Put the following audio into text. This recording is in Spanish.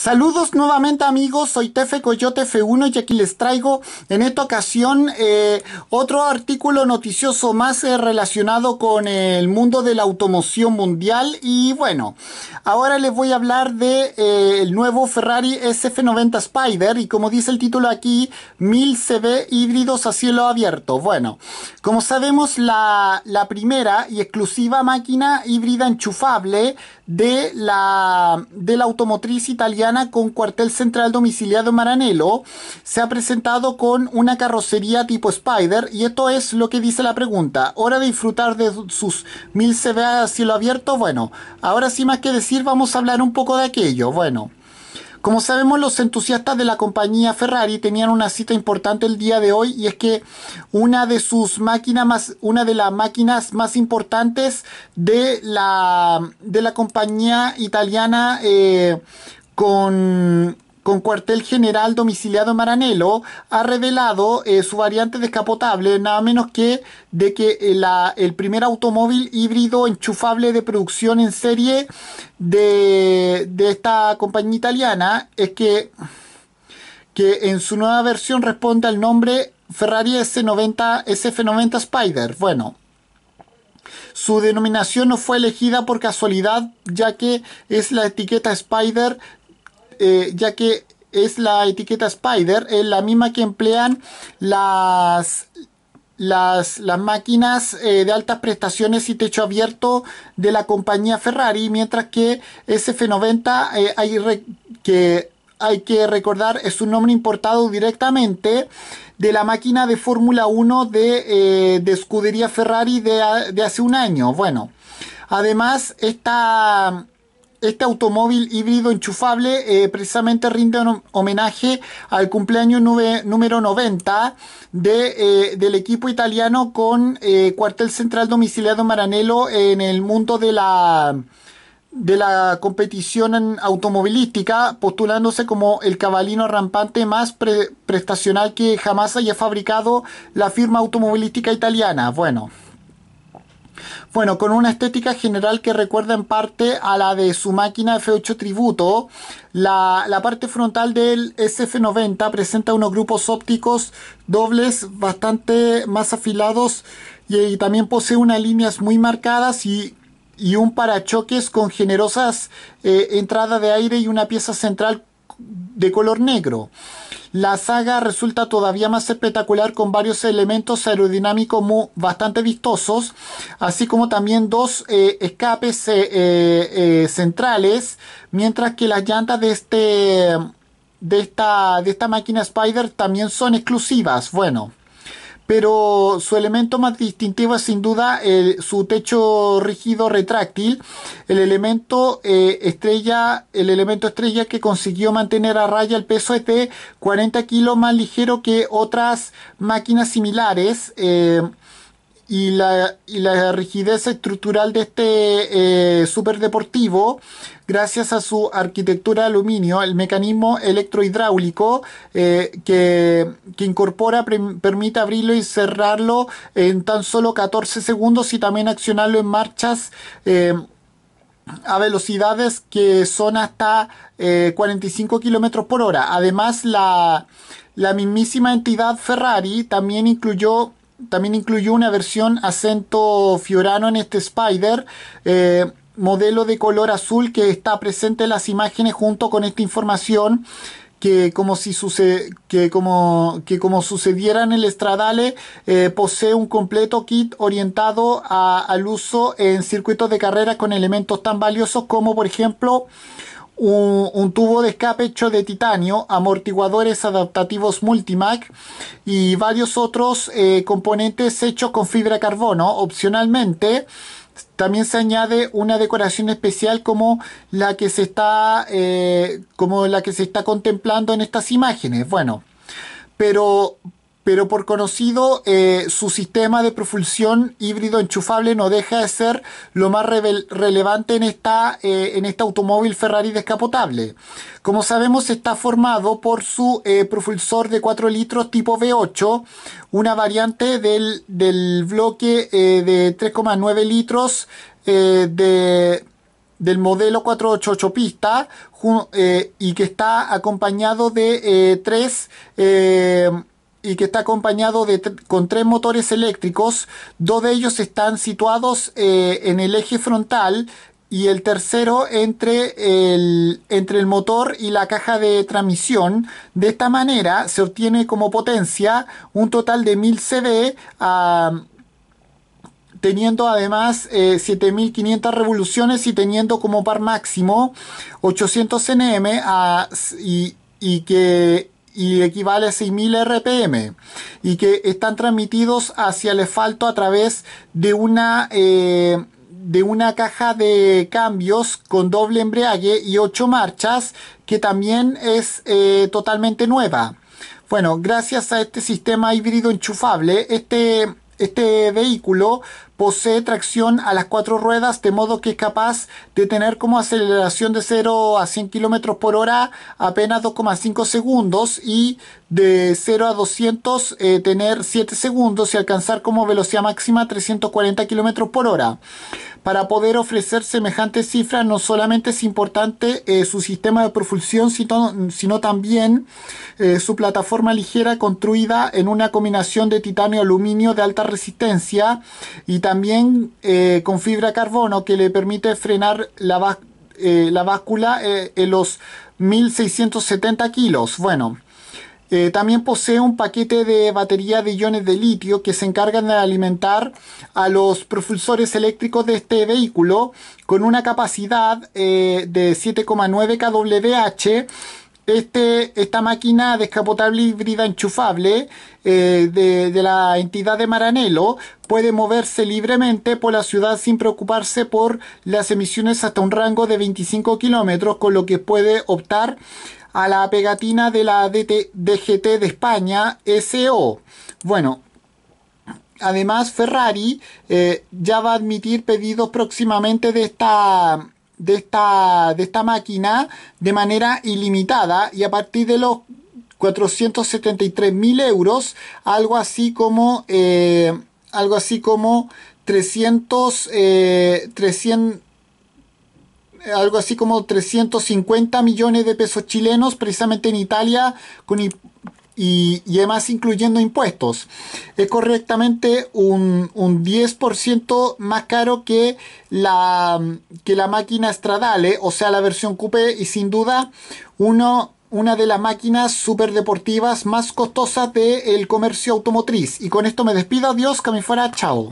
Saludos nuevamente amigos, soy Tefe Coyote F1 y aquí les traigo en esta ocasión eh, otro artículo noticioso más eh, relacionado con el mundo de la automoción mundial y bueno, ahora les voy a hablar de eh, el nuevo Ferrari SF90 Spider y como dice el título aquí, 1000 CV híbridos a cielo abierto. Bueno, como sabemos la, la primera y exclusiva máquina híbrida enchufable de la, de la automotriz italiana con cuartel central domiciliado en Maranelo se ha presentado con una carrocería tipo Spider y esto es lo que dice la pregunta. Hora de disfrutar de sus mil CV a cielo abierto. Bueno, ahora sí más que decir vamos a hablar un poco de aquello. Bueno. Como sabemos, los entusiastas de la compañía Ferrari tenían una cita importante el día de hoy y es que una de sus máquinas más, una de las máquinas más importantes de la, de la compañía italiana eh, con cuartel general domiciliado en Maranelo, ha revelado eh, su variante descapotable, nada menos que de que eh, el primer automóvil híbrido enchufable de producción en serie de, esta compañía italiana, es que, que en su nueva versión responde al nombre Ferrari S90, SF90 Spider. Bueno, su denominación no fue elegida por casualidad, ya que es la etiqueta Spider eh, ya que es la etiqueta Spider, es la misma que emplean las, las, las máquinas eh, de altas prestaciones y techo abierto de la compañía Ferrari, mientras que SF90 eh, hay que hay que recordar es un nombre importado directamente de la máquina de Fórmula 1 de, de, escudería Ferrari de, de hace un año. Bueno, además esta este automóvil híbrido enchufable eh, precisamente rinde un homenaje al cumpleaños número 90 eh, del equipo italiano con eh, cuartel central domiciliado Maranello en el mundo de la de la competición automovilística, postulándose como el cabalino rampante más prestacional que jamás haya fabricado la firma automovilística italiana. Bueno, bueno, con una estética general que recuerda en parte a la de su máquina F8 Tributo, la, parte frontal del SF90 presenta unos grupos ópticos dobles bastante más afilados y, también posee unas líneas muy marcadas y un parachoques con generosas eh, entradas de aire y una pieza central de color negro. La saga resulta todavía más espectacular con varios elementos aerodinámicos bastante vistosos, así como también dos eh, escapes eh, eh, centrales, mientras que las llantas de este de esta de esta máquina Spider también son exclusivas. Bueno, pero su elemento más distintivo es sin duda su techo rígido retráctil, el elemento eh, estrella, el elemento estrella que consiguió mantener a raya el peso es de 40 kilos más ligero que otras máquinas similares. Eh, y la, la rigidez estructural de este eh, superdeportivo, gracias a su arquitectura de aluminio, el mecanismo electrohidráulico eh, que, incorpora permite abrirlo y cerrarlo en tan solo 14 segundos y también accionarlo en marchas. Eh, a velocidades que son hasta 45 kilómetros por hora. Además, la, la mismísima entidad Ferrari también incluyó también incluyó una versión acento fiorano en este Spider. Eh, modelo de color azul que está presente en las imágenes junto con esta información que como si sucede que como que como sucediera en el Stradale eh, posee un completo kit orientado al uso en circuitos de carrera con elementos tan valiosos como por ejemplo un, tubo de escape hecho de titanio, amortiguadores adaptativos Multimac y varios otros eh, componentes hechos con fibra de carbono. Opcionalmente, también se añade una decoración especial como la que se está, eh, como la que se está contemplando en estas imágenes. Bueno, pero pero por conocido, eh, su sistema de propulsión híbrido enchufable no deja de ser lo más relevante en, esta, eh, en este automóvil Ferrari descapotable. Como sabemos, está formado por su eh, propulsor de 4 litros tipo V8, una variante del, bloque de 3,9 litros del modelo 488 pista y que está acompañado de tres y que está acompañado con tres motores eléctricos. Dos de ellos están situados eh, en el eje frontal y el tercero entre el, entre el motor y la caja de transmisión. De esta manera se obtiene como potencia un total de 1000 CV teniendo además 7500 eh, revoluciones y teniendo como par máximo 800 nm y que y equivale a 6.000 RPM y que están transmitidos hacia el asfalto a través de una eh, de una caja de cambios con doble embriague y 8 marchas que también es eh, totalmente nueva bueno gracias a este sistema híbrido enchufable este este vehículo posee tracción a las cuatro ruedas, de modo que es capaz de tener como aceleración de 0 a 100 km por hora apenas 2,5 segundos y de 0 a 200 eh, tener 7 segundos y alcanzar como velocidad máxima 340 km por hora. Para poder ofrecer semejantes cifras no solamente es importante eh, su sistema de propulsión, sino, también eh, su plataforma ligera construida en una combinación de titanio aluminio de alta resistencia y también eh, con fibra carbono que le permite frenar la, la báscula en los 1670 kilos. Bueno, eh, también posee un paquete de batería de iones de litio que se encargan de alimentar a los propulsores eléctricos de este vehículo con una capacidad eh, de 7,9 kWh. Este, esta máquina descapotable híbrida enchufable eh, de, la entidad de Maranelo puede moverse libremente por la ciudad sin preocuparse por las emisiones hasta un rango de 25 kilómetros, con lo que puede optar a la pegatina de la DGT de España SO. Bueno, además Ferrari eh, ya va a admitir pedidos próximamente de esta de esta de esta máquina de manera ilimitada y a partir de los 473 mil euros algo así como eh, algo así como 300 300 eh, algo así como 350 millones de pesos chilenos precisamente en Italia con y, además incluyendo impuestos. Es correctamente un, 10% más caro que la, que la máquina Stradale, o sea, la versión coupé y sin duda uno una de las máquinas deportivas más costosas del comercio automotriz. Y con esto me despido. Adiós, que me fuera. Chao.